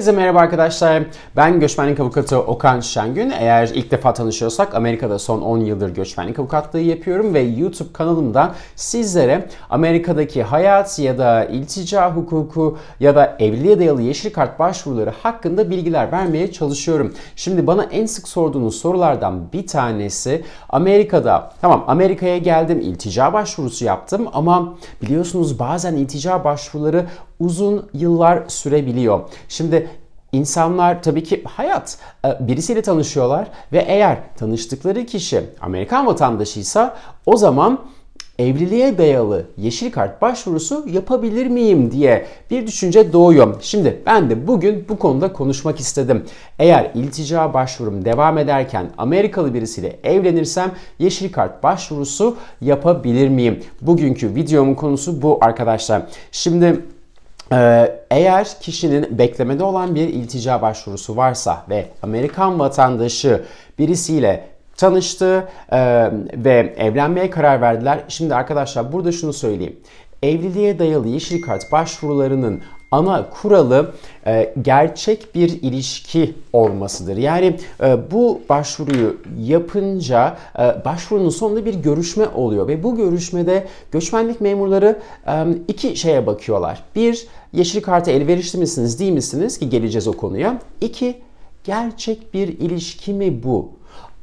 Herkese merhaba arkadaşlar. Ben göçmenlik avukatı Okan Şengün. Eğer ilk defa tanışıyorsak Amerika'da son 10 yıldır göçmenlik avukatlığı yapıyorum ve YouTube kanalımda sizlere Amerika'daki hayat ya da iltica hukuku ya da evliliğe dayalı yeşil kart başvuruları hakkında bilgiler vermeye çalışıyorum. Şimdi bana en sık sorduğunuz sorulardan bir tanesi Amerika'da tamam Amerika'ya geldim iltica başvurusu yaptım ama biliyorsunuz bazen iltica başvuruları uzun yıllar sürebiliyor. Şimdi İnsanlar tabii ki hayat e, birisiyle tanışıyorlar ve eğer tanıştıkları kişi Amerikan vatandaşıysa o zaman evliliğe dayalı yeşil kart başvurusu yapabilir miyim diye bir düşünce doğuyor. Şimdi ben de bugün bu konuda konuşmak istedim. Eğer iltica başvurum devam ederken Amerikalı birisiyle evlenirsem yeşil kart başvurusu yapabilir miyim? Bugünkü videomun konusu bu arkadaşlar. Şimdi ee, eğer kişinin beklemede olan bir iltica başvurusu varsa ve Amerikan vatandaşı birisiyle tanıştı e, ve evlenmeye karar verdiler. Şimdi arkadaşlar burada şunu söyleyeyim. Evliliğe dayalı yeşil kart başvurularının ana kuralı e, gerçek bir ilişki olmasıdır. Yani e, bu başvuruyu yapınca e, başvurunun sonunda bir görüşme oluyor ve bu görüşmede göçmenlik memurları e, iki şeye bakıyorlar. Bir, yeşil kartı elverişli misiniz değil misiniz ki geleceğiz o konuya. İki, gerçek bir ilişki mi bu?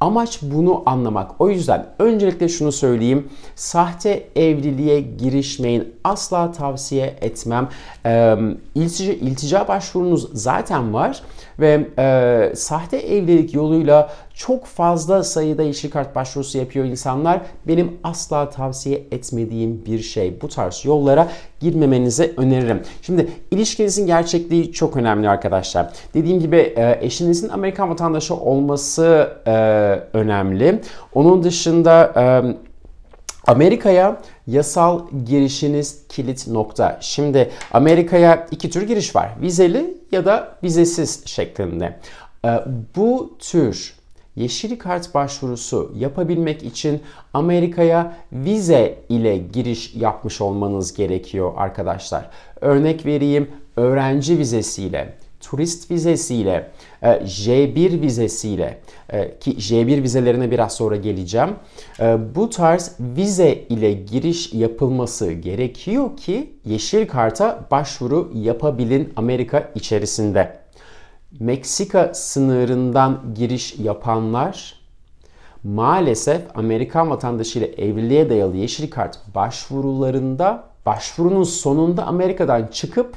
Amaç bunu anlamak. O yüzden öncelikle şunu söyleyeyim. Sahte evliliğe girişmeyin. Asla tavsiye etmem. E, iltica, iltica başvurunuz zaten var ve e, sahte evlilik yoluyla çok fazla sayıda yeşil kart başvurusu yapıyor insanlar. Benim asla tavsiye etmediğim bir şey. Bu tarz yollara girmemenizi öneririm. Şimdi ilişkinizin gerçekliği çok önemli arkadaşlar. Dediğim gibi e, eşinizin Amerikan vatandaşı olması e, önemli. Onun dışında e, Amerika'ya yasal girişiniz kilit nokta. Şimdi Amerika'ya iki tür giriş var. Vizeli ya da vizesiz şeklinde. Bu tür yeşil kart başvurusu yapabilmek için Amerika'ya vize ile giriş yapmış olmanız gerekiyor arkadaşlar. Örnek vereyim öğrenci vizesiyle turist vizesiyle, e, J1 vizesiyle e, ki J1 vizelerine biraz sonra geleceğim. E, bu tarz vize ile giriş yapılması gerekiyor ki yeşil karta başvuru yapabilin Amerika içerisinde. Meksika sınırından giriş yapanlar maalesef Amerikan vatandaşıyla evliliğe dayalı yeşil kart başvurularında başvurunun sonunda Amerika'dan çıkıp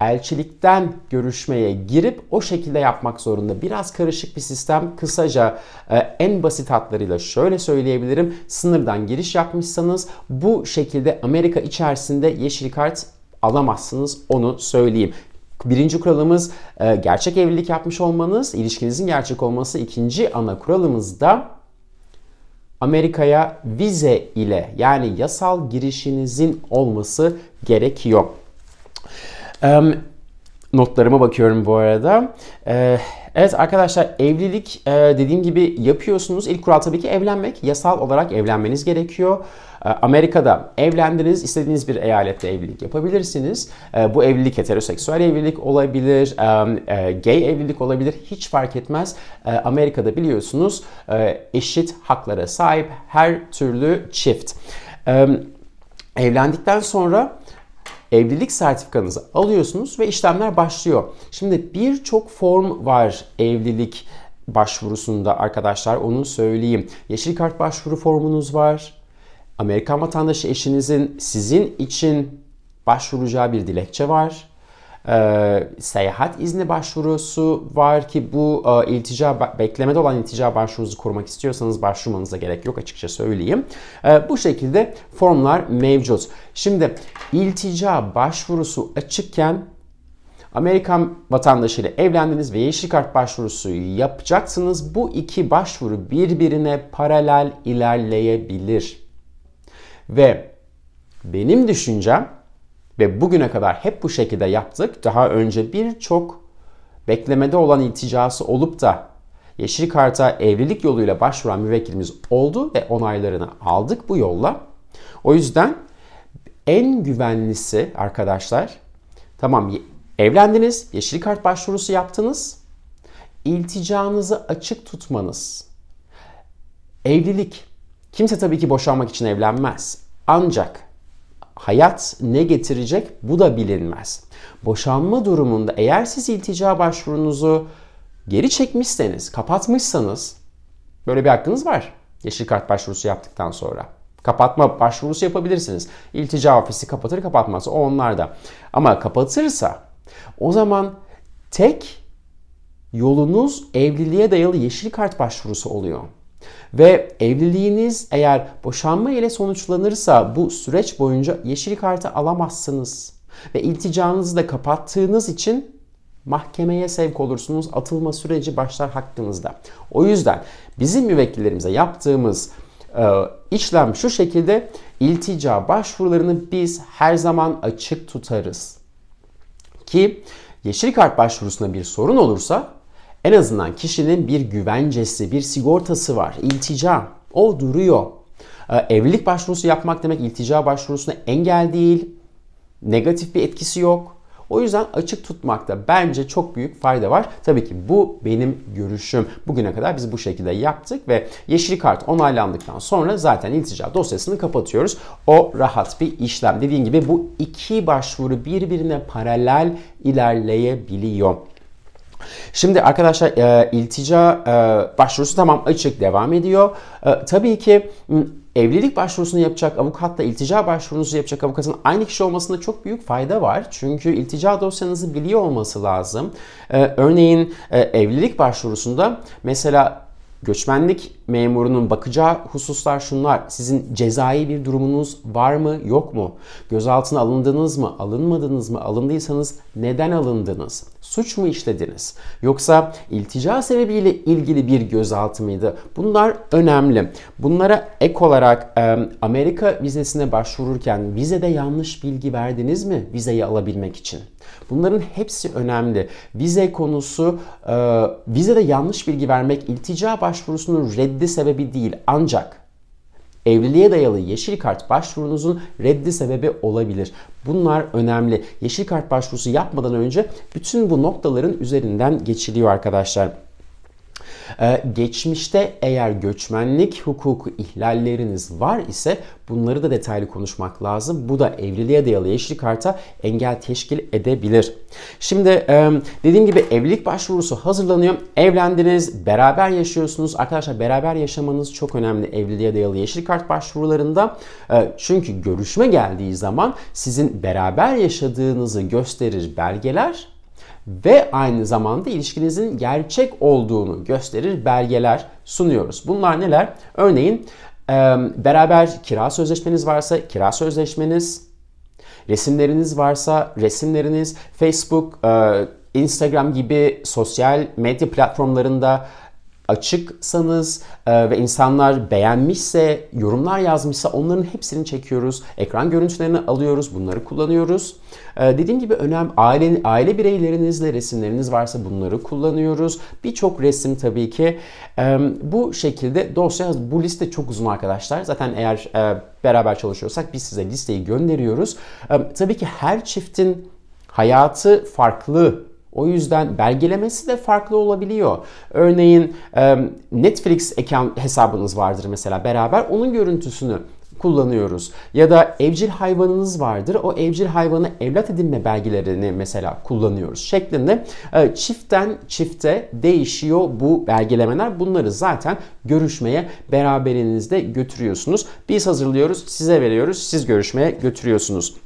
elçilikten görüşmeye girip o şekilde yapmak zorunda. Biraz karışık bir sistem. Kısaca e, en basit hatlarıyla şöyle söyleyebilirim. Sınırdan giriş yapmışsanız bu şekilde Amerika içerisinde yeşil kart alamazsınız onu söyleyeyim. Birinci kuralımız e, gerçek evlilik yapmış olmanız, ilişkinizin gerçek olması. İkinci ana kuralımız da Amerika'ya vize ile yani yasal girişinizin olması gerekiyor. Notlarıma bakıyorum bu arada. E, evet arkadaşlar evlilik e, dediğim gibi yapıyorsunuz. İlk kural tabii ki evlenmek. Yasal olarak evlenmeniz gerekiyor. Ee, Amerika'da evlendiniz, istediğiniz bir eyalette evlilik yapabilirsiniz. Ee, bu evlilik heteroseksüel evlilik olabilir, e, gay evlilik olabilir, hiç fark etmez. Ee, Amerika'da biliyorsunuz e, eşit haklara sahip her türlü çift. Evlendikten sonra evlilik sertifikanızı alıyorsunuz ve işlemler başlıyor. Şimdi birçok form var evlilik başvurusunda arkadaşlar onu söyleyeyim. Yeşil kart başvuru formunuz var. Amerikan vatandaşı eşinizin sizin için başvuracağı bir dilekçe var. E, seyahat izni başvurusu var ki bu e, iltica beklemede olan iltica başvurunuzu korumak istiyorsanız başvurmanıza gerek yok açıkça söyleyeyim. E, bu şekilde formlar mevcut. Şimdi iltica başvurusu açıkken Amerikan vatandaşıyla evlendiniz ve yeşil kart başvurusu yapacaksınız. Bu iki başvuru birbirine paralel ilerleyebilir. Ve benim düşüncem ve bugüne kadar hep bu şekilde yaptık. Daha önce birçok beklemede olan ilticası olup da yeşil karta evlilik yoluyla başvuran müvekkilimiz oldu ve onaylarını aldık bu yolla. O yüzden en güvenlisi arkadaşlar tamam evlendiniz, yeşil kart başvurusu yaptınız. İlticanızı açık tutmanız. Evlilik Kimse tabii ki boşanmak için evlenmez. Ancak hayat ne getirecek bu da bilinmez. Boşanma durumunda eğer siz iltica başvurunuzu geri çekmişseniz, kapatmışsanız böyle bir hakkınız var. Yeşil kart başvurusu yaptıktan sonra. Kapatma başvurusu yapabilirsiniz. İltica ofisi kapatır kapatmaz o onlarda. Ama kapatırsa o zaman tek yolunuz evliliğe dayalı yeşil kart başvurusu oluyor. Ve evliliğiniz eğer boşanma ile sonuçlanırsa bu süreç boyunca yeşil kartı alamazsınız. Ve ilticanızı da kapattığınız için mahkemeye sevk olursunuz. Atılma süreci başlar hakkınızda. O yüzden bizim müvekkillerimize yaptığımız e, işlem şu şekilde iltica başvurularını biz her zaman açık tutarız. Ki yeşil kart başvurusunda bir sorun olursa en azından kişinin bir güvencesi, bir sigortası var. İltica. O duruyor. Ee, evlilik başvurusu yapmak demek iltica başvurusuna engel değil. Negatif bir etkisi yok. O yüzden açık tutmakta bence çok büyük fayda var. Tabii ki bu benim görüşüm. Bugüne kadar biz bu şekilde yaptık ve yeşil kart onaylandıktan sonra zaten iltica dosyasını kapatıyoruz. O rahat bir işlem. Dediğim gibi bu iki başvuru birbirine paralel ilerleyebiliyor. Şimdi arkadaşlar e, iltica e, başvurusu tamam açık devam ediyor. E, tabii ki evlilik başvurusunu yapacak avukatla iltica başvurusunu yapacak avukatın aynı kişi olmasında çok büyük fayda var. Çünkü iltica dosyanızı biliyor olması lazım. Ee, örneğin e, evlilik başvurusunda mesela Göçmenlik memurunun bakacağı hususlar şunlar. Sizin cezai bir durumunuz var mı yok mu? Gözaltına alındınız mı alınmadınız mı? Alındıysanız neden alındınız? Suç mu işlediniz? Yoksa iltica sebebiyle ilgili bir gözaltı mıydı? Bunlar önemli. Bunlara ek olarak Amerika vizesine başvururken vizede yanlış bilgi verdiniz mi vizeyi alabilmek için? Bunların hepsi önemli. Vize konusu, e, vizede yanlış bilgi vermek iltica başvurusunun reddi sebebi değil ancak Evliliğe dayalı yeşil kart başvurunuzun reddi sebebi olabilir. Bunlar önemli. Yeşil kart başvurusu yapmadan önce bütün bu noktaların üzerinden geçiliyor arkadaşlar. Ee, geçmişte eğer göçmenlik hukuku ihlalleriniz var ise bunları da detaylı konuşmak lazım. Bu da evliliğe dayalı yeşil karta engel teşkil edebilir. Şimdi e, dediğim gibi evlilik başvurusu hazırlanıyor. Evlendiniz, beraber yaşıyorsunuz. Arkadaşlar beraber yaşamanız çok önemli evliliğe dayalı yeşil kart başvurularında. E, çünkü görüşme geldiği zaman sizin beraber yaşadığınızı gösterir belgeler ve aynı zamanda ilişkinizin gerçek olduğunu gösterir belgeler sunuyoruz. Bunlar neler? Örneğin beraber kira sözleşmeniz varsa kira sözleşmeniz, resimleriniz varsa resimleriniz, Facebook, Instagram gibi sosyal medya platformlarında açıksanız e, ve insanlar beğenmişse, yorumlar yazmışsa onların hepsini çekiyoruz. Ekran görüntülerini alıyoruz, bunları kullanıyoruz. E, dediğim gibi önem aile, aile bireylerinizle resimleriniz varsa bunları kullanıyoruz. Birçok resim tabii ki e, bu şekilde dosya bu liste çok uzun arkadaşlar. Zaten eğer e, beraber çalışıyorsak biz size listeyi gönderiyoruz. E, tabii ki her çiftin hayatı farklı o yüzden belgelemesi de farklı olabiliyor. Örneğin Netflix hesabınız vardır mesela beraber onun görüntüsünü kullanıyoruz. Ya da evcil hayvanınız vardır. O evcil hayvanı evlat edinme belgelerini mesela kullanıyoruz şeklinde çiftten çifte değişiyor bu belgelemeler. Bunları zaten görüşmeye beraberinizde götürüyorsunuz. Biz hazırlıyoruz, size veriyoruz, siz görüşmeye götürüyorsunuz.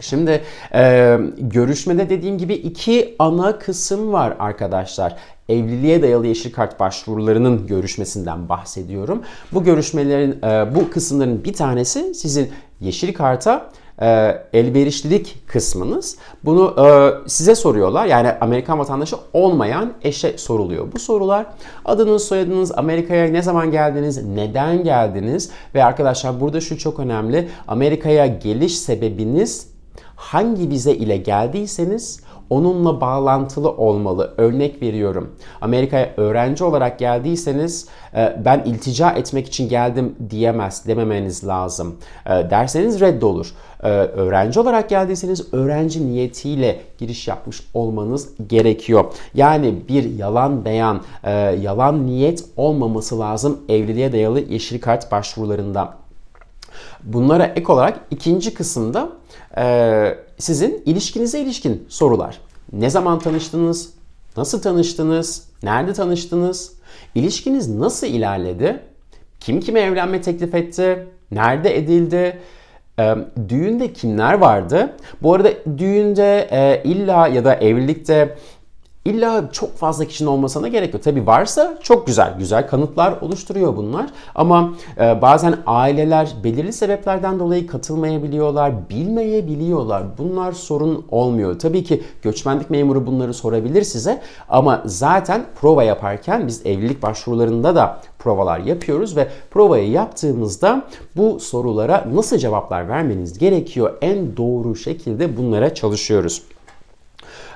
Şimdi e, görüşmede dediğim gibi iki ana kısım var arkadaşlar. Evliliğe dayalı yeşil kart başvurularının görüşmesinden bahsediyorum. Bu görüşmelerin, e, bu kısımların bir tanesi sizin yeşil karta e, elverişlilik kısmınız. Bunu e, size soruyorlar. Yani Amerikan vatandaşı olmayan eşe soruluyor. Bu sorular adınız, soyadınız, Amerika'ya ne zaman geldiniz, neden geldiniz ve arkadaşlar burada şu çok önemli. Amerika'ya geliş sebebiniz hangi vize ile geldiyseniz onunla bağlantılı olmalı. Örnek veriyorum. Amerika'ya öğrenci olarak geldiyseniz e, ben iltica etmek için geldim diyemez, dememeniz lazım. E, derseniz reddolur. E, öğrenci olarak geldiyseniz öğrenci niyetiyle giriş yapmış olmanız gerekiyor. Yani bir yalan beyan, yalan niyet olmaması lazım evliliğe dayalı yeşil kart başvurularında. Bunlara ek olarak ikinci kısımda e, sizin ilişkinize ilişkin sorular. Ne zaman tanıştınız? Nasıl tanıştınız? Nerede tanıştınız? İlişkiniz nasıl ilerledi? Kim kime evlenme teklif etti? Nerede edildi? E, düğünde kimler vardı? Bu arada düğünde e, illa ya da evlilikte İlla çok fazla kişinin olmasına gerek yok. Tabi varsa çok güzel, güzel kanıtlar oluşturuyor bunlar. Ama e, bazen aileler belirli sebeplerden dolayı katılmayabiliyorlar, bilmeyebiliyorlar. Bunlar sorun olmuyor. Tabii ki göçmenlik memuru bunları sorabilir size ama zaten prova yaparken biz evlilik başvurularında da provalar yapıyoruz ve provayı yaptığımızda bu sorulara nasıl cevaplar vermeniz gerekiyor en doğru şekilde bunlara çalışıyoruz.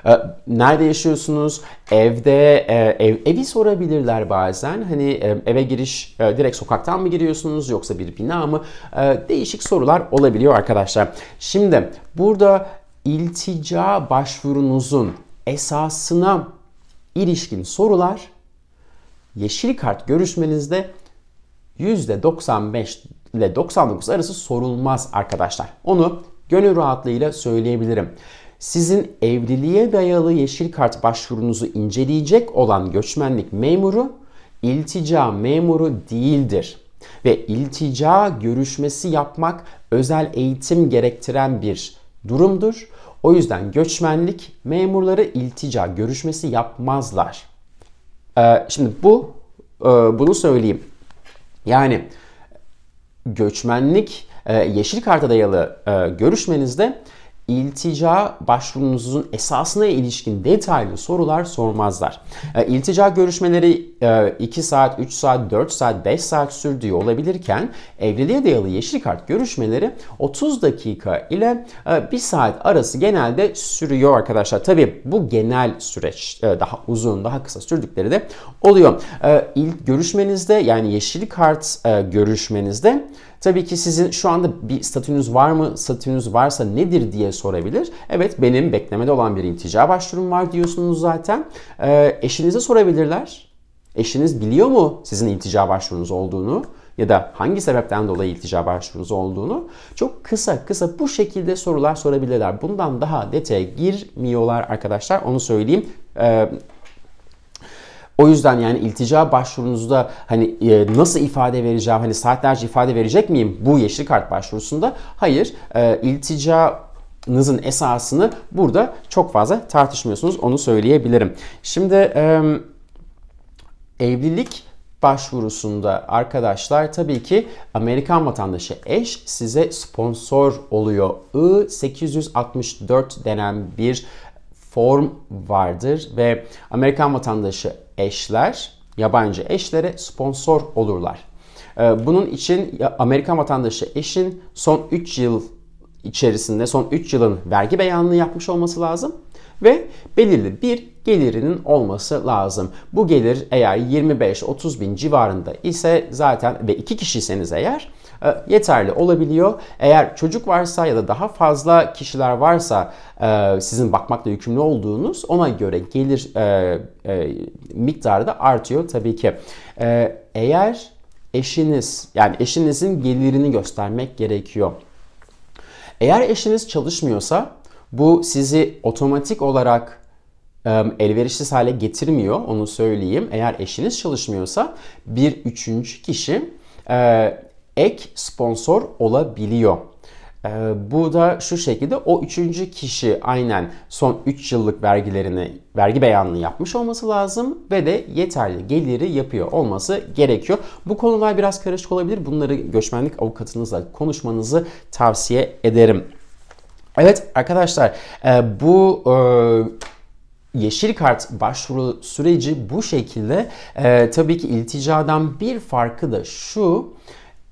Ee, nerede yaşıyorsunuz? Evde e, ev, evi sorabilirler bazen. Hani e, eve giriş e, direkt sokaktan mı giriyorsunuz yoksa bir bina mı? Ee, değişik sorular olabiliyor arkadaşlar. Şimdi burada iltica başvurunuzun esasına ilişkin sorular yeşil kart görüşmenizde %95 ile 99 arası sorulmaz arkadaşlar. Onu gönül rahatlığıyla söyleyebilirim sizin evliliğe dayalı yeşil kart başvurunuzu inceleyecek olan göçmenlik memuru iltica memuru değildir ve iltica görüşmesi yapmak özel eğitim gerektiren bir durumdur. O yüzden göçmenlik memurları iltica görüşmesi yapmazlar. Ee, şimdi bu e, bunu söyleyeyim. Yani göçmenlik e, yeşil karta dayalı e, görüşmenizde iltica başvurunuzun esasına ilişkin detaylı sorular sormazlar. E, iltica görüşmeleri 2 e, saat, 3 saat, 4 saat, 5 saat sürdüğü olabilirken evliliğe dayalı yeşil kart görüşmeleri 30 dakika ile 1 e, saat arası genelde sürüyor arkadaşlar. Tabi bu genel süreç daha uzun, daha kısa sürdükleri de oluyor. İlk görüşmenizde yani yeşil kart görüşmenizde tabii ki sizin şu anda bir statünüz var mı, statünüz varsa nedir diye sorabilir. Evet benim beklemede olan bir iltica başvurum var diyorsunuz zaten. E, eşinize sorabilirler. Eşiniz biliyor mu sizin iltica başvurunuz olduğunu? ya da hangi sebepten dolayı iltica başvurunuz olduğunu çok kısa kısa bu şekilde sorular sorabilirler. Bundan daha detaya girmiyorlar arkadaşlar onu söyleyeyim. Ee, o yüzden yani iltica başvurunuzda hani e, nasıl ifade vereceğim, hani saatlerce ifade verecek miyim bu yeşil kart başvurusunda? Hayır, e, iltica yapmanızın esasını burada çok fazla tartışmıyorsunuz. Onu söyleyebilirim. Şimdi e, evlilik başvurusunda arkadaşlar tabii ki Amerikan vatandaşı eş size sponsor oluyor. I-864 denen bir form vardır ve Amerikan vatandaşı eşler yabancı eşlere sponsor olurlar. Bunun için Amerikan vatandaşı eşin son 3 yıl içerisinde son 3 yılın vergi beyanını yapmış olması lazım ve belirli bir gelirinin olması lazım. Bu gelir eğer 25-30 bin civarında ise zaten ve iki kişiyseniz eğer e, yeterli olabiliyor. Eğer çocuk varsa ya da daha fazla kişiler varsa e, sizin bakmakla yükümlü olduğunuz ona göre gelir e, miktarı da artıyor tabii ki. eğer eşiniz yani eşinizin gelirini göstermek gerekiyor. Eğer eşiniz çalışmıyorsa bu sizi otomatik olarak elverişsiz hale getirmiyor onu söyleyeyim. Eğer eşiniz çalışmıyorsa bir üçüncü kişi e, ek sponsor olabiliyor. Ee, bu da şu şekilde o üçüncü kişi aynen son 3 yıllık vergilerini vergi beyanını yapmış olması lazım ve de yeterli geliri yapıyor olması gerekiyor. Bu konular biraz karışık olabilir. Bunları göçmenlik avukatınızla konuşmanızı tavsiye ederim. Evet arkadaşlar e, bu e, yeşil kart başvuru süreci bu şekilde. E, tabii ki ilticadan bir farkı da şu.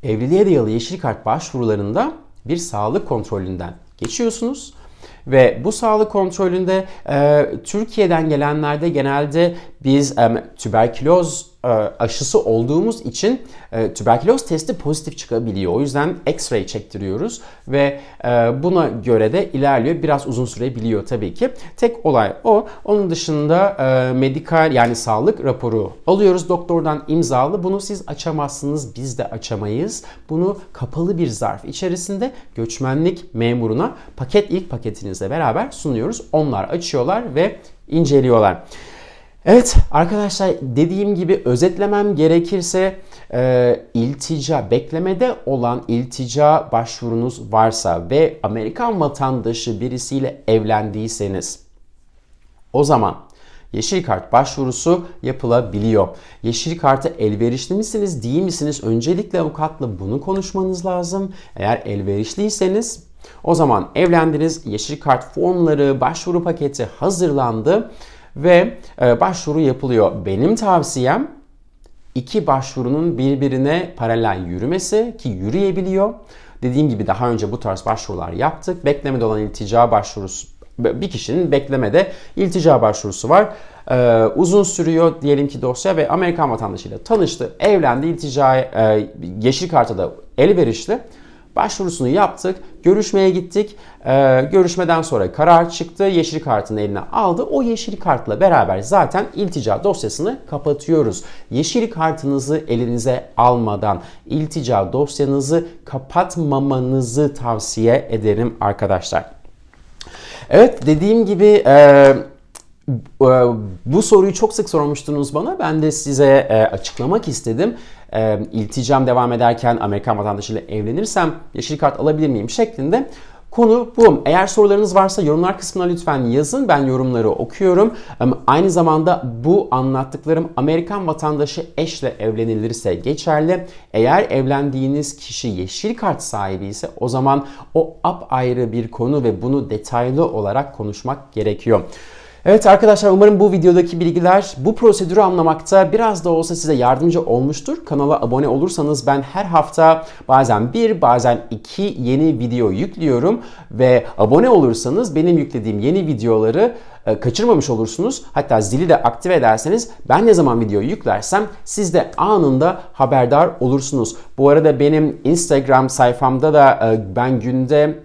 Evliliğe dayalı yeşil kart başvurularında bir sağlık kontrolünden geçiyorsunuz ve bu sağlık kontrolünde e, Türkiye'den gelenlerde genelde biz e, tüberküloz e, aşısı olduğumuz için e, tüberküloz testi pozitif çıkabiliyor. O yüzden X-ray çektiriyoruz ve e, buna göre de ilerliyor. Biraz uzun sürebiliyor tabii ki. Tek olay o. Onun dışında medikal yani sağlık raporu alıyoruz doktordan imzalı. Bunu siz açamazsınız, biz de açamayız. Bunu kapalı bir zarf içerisinde göçmenlik memuruna paket ilk paketinizle beraber sunuyoruz. Onlar açıyorlar ve inceliyorlar. Evet arkadaşlar dediğim gibi özetlemem gerekirse e, iltica beklemede olan iltica başvurunuz varsa ve Amerikan vatandaşı birisiyle evlendiyseniz o zaman Yeşil kart başvurusu yapılabiliyor. Yeşil kartı elverişli misiniz değil misiniz? Öncelikle avukatla bunu konuşmanız lazım. Eğer elverişliyseniz o zaman evlendiniz, yeşil kart formları, başvuru paketi hazırlandı ve e, başvuru yapılıyor. Benim tavsiyem iki başvurunun birbirine paralel yürümesi ki yürüyebiliyor. Dediğim gibi daha önce bu tarz başvurular yaptık. Beklemede olan iltica başvurusu bir kişinin beklemede iltica başvurusu var. Ee, uzun sürüyor diyelim ki dosya ve Amerikan vatandaşıyla tanıştı, evlendi, iltica e, yeşil karta da elverişli. Başvurusunu yaptık, görüşmeye gittik. Ee, görüşmeden sonra karar çıktı, yeşil kartını eline aldı. O yeşil kartla beraber zaten iltica dosyasını kapatıyoruz. Yeşil kartınızı elinize almadan iltica dosyanızı kapatmamanızı tavsiye ederim arkadaşlar. Evet dediğim gibi... Ee, bu soruyu çok sık sormuştunuz bana. Ben de size e, açıklamak istedim e, ilticam devam ederken Amerikan vatandaşıyla evlenirsem yeşil kart alabilir miyim şeklinde Konu bu. Eğer sorularınız varsa yorumlar kısmına lütfen yazın. Ben yorumları okuyorum. Aynı zamanda bu anlattıklarım Amerikan vatandaşı eşle evlenilirse geçerli. Eğer evlendiğiniz kişi yeşil kart sahibi ise o zaman o apayrı bir konu ve bunu detaylı olarak konuşmak gerekiyor. Evet arkadaşlar umarım bu videodaki bilgiler bu prosedürü anlamakta biraz da olsa size yardımcı olmuştur. Kanala abone olursanız ben her hafta bazen bir bazen iki yeni video yüklüyorum ve abone olursanız benim yüklediğim yeni videoları e, kaçırmamış olursunuz. Hatta zili de aktive ederseniz ben ne zaman video yüklersem siz de anında haberdar olursunuz. Bu arada benim Instagram sayfamda da e, ben günde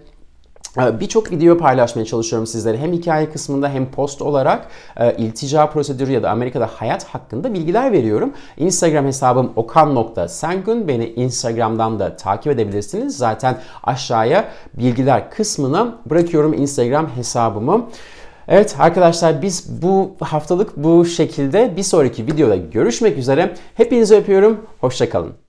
ee, birçok video paylaşmaya çalışıyorum sizlere. Hem hikaye kısmında hem post olarak e, iltica prosedürü ya da Amerika'da hayat hakkında bilgiler veriyorum. Instagram hesabım Okan.Sengun Beni Instagram'dan da takip edebilirsiniz. Zaten aşağıya bilgiler kısmına bırakıyorum Instagram hesabımı. Evet arkadaşlar biz bu haftalık bu şekilde bir sonraki videoda görüşmek üzere. Hepinizi öpüyorum. Hoşçakalın.